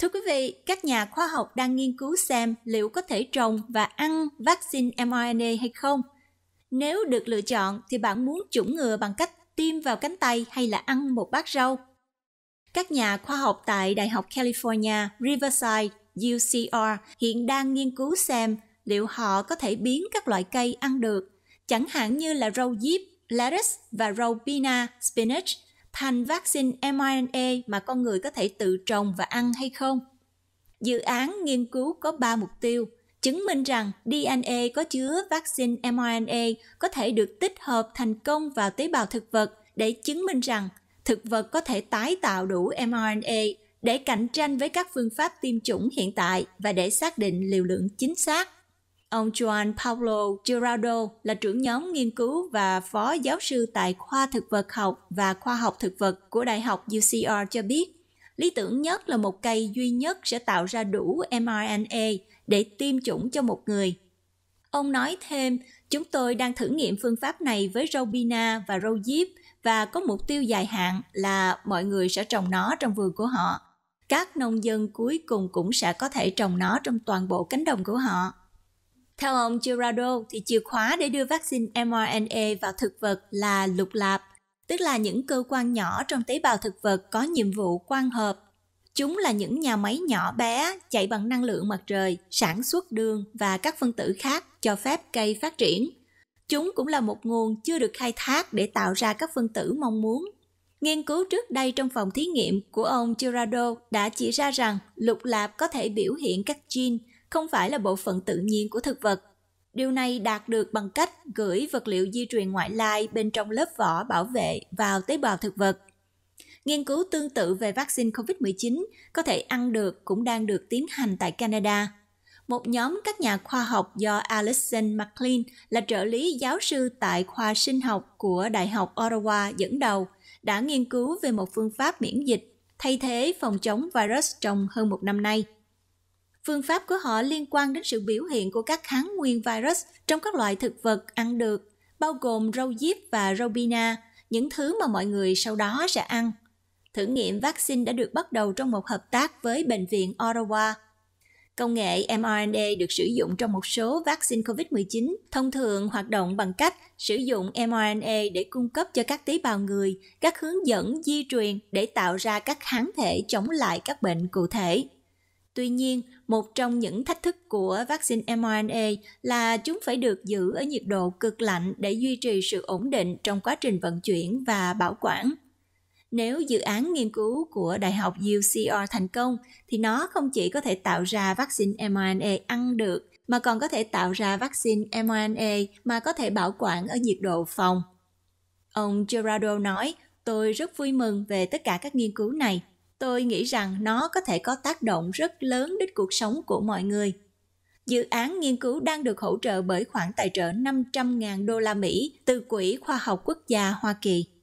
Thưa quý vị, các nhà khoa học đang nghiên cứu xem liệu có thể trồng và ăn vaccine mRNA hay không. Nếu được lựa chọn thì bạn muốn chủng ngừa bằng cách tiêm vào cánh tay hay là ăn một bát rau? Các nhà khoa học tại Đại học California Riverside UCR hiện đang nghiên cứu xem liệu họ có thể biến các loại cây ăn được, chẳng hạn như là rau diếp, lettuce và rau pina, spinach thành vaccine mRNA mà con người có thể tự trồng và ăn hay không? Dự án nghiên cứu có 3 mục tiêu – chứng minh rằng DNA có chứa vaccine mRNA có thể được tích hợp thành công vào tế bào thực vật để chứng minh rằng thực vật có thể tái tạo đủ mRNA để cạnh tranh với các phương pháp tiêm chủng hiện tại và để xác định liều lượng chính xác. Ông Juan Pablo Giraldo là trưởng nhóm nghiên cứu và phó giáo sư tại khoa thực vật học và khoa học thực vật của Đại học UCR cho biết, lý tưởng nhất là một cây duy nhất sẽ tạo ra đủ mRNA để tiêm chủng cho một người. Ông nói thêm, chúng tôi đang thử nghiệm phương pháp này với rau bina và rau diếp và có mục tiêu dài hạn là mọi người sẽ trồng nó trong vườn của họ. Các nông dân cuối cùng cũng sẽ có thể trồng nó trong toàn bộ cánh đồng của họ. Theo ông Gerardo, thì chìa khóa để đưa vaccine mRNA vào thực vật là lục lạp, tức là những cơ quan nhỏ trong tế bào thực vật có nhiệm vụ quan hợp. Chúng là những nhà máy nhỏ bé chạy bằng năng lượng mặt trời, sản xuất đường và các phân tử khác cho phép cây phát triển. Chúng cũng là một nguồn chưa được khai thác để tạo ra các phân tử mong muốn. Nghiên cứu trước đây trong phòng thí nghiệm của ông Girardo đã chỉ ra rằng lục lạp có thể biểu hiện các gene không phải là bộ phận tự nhiên của thực vật. Điều này đạt được bằng cách gửi vật liệu di truyền ngoại lai bên trong lớp vỏ bảo vệ vào tế bào thực vật. Nghiên cứu tương tự về vaccine COVID-19 có thể ăn được cũng đang được tiến hành tại Canada. Một nhóm các nhà khoa học do Alison McLean là trợ lý giáo sư tại khoa sinh học của Đại học Ottawa dẫn đầu đã nghiên cứu về một phương pháp miễn dịch thay thế phòng chống virus trong hơn một năm nay. Phương pháp của họ liên quan đến sự biểu hiện của các kháng nguyên virus trong các loại thực vật ăn được, bao gồm rau diếp và rau bina, những thứ mà mọi người sau đó sẽ ăn. Thử nghiệm vaccine đã được bắt đầu trong một hợp tác với Bệnh viện Ottawa. Công nghệ mRNA được sử dụng trong một số vaccine COVID-19, thông thường hoạt động bằng cách sử dụng mRNA để cung cấp cho các tế bào người các hướng dẫn di truyền để tạo ra các kháng thể chống lại các bệnh cụ thể. Tuy nhiên, một trong những thách thức của vaccine mRNA là chúng phải được giữ ở nhiệt độ cực lạnh để duy trì sự ổn định trong quá trình vận chuyển và bảo quản. Nếu dự án nghiên cứu của Đại học UCR thành công, thì nó không chỉ có thể tạo ra vaccine mRNA ăn được, mà còn có thể tạo ra vaccine mRNA mà có thể bảo quản ở nhiệt độ phòng. Ông Gerardo nói, tôi rất vui mừng về tất cả các nghiên cứu này tôi nghĩ rằng nó có thể có tác động rất lớn đến cuộc sống của mọi người. Dự án nghiên cứu đang được hỗ trợ bởi khoản tài trợ 500.000 đô la Mỹ từ Quỹ Khoa học Quốc gia Hoa Kỳ.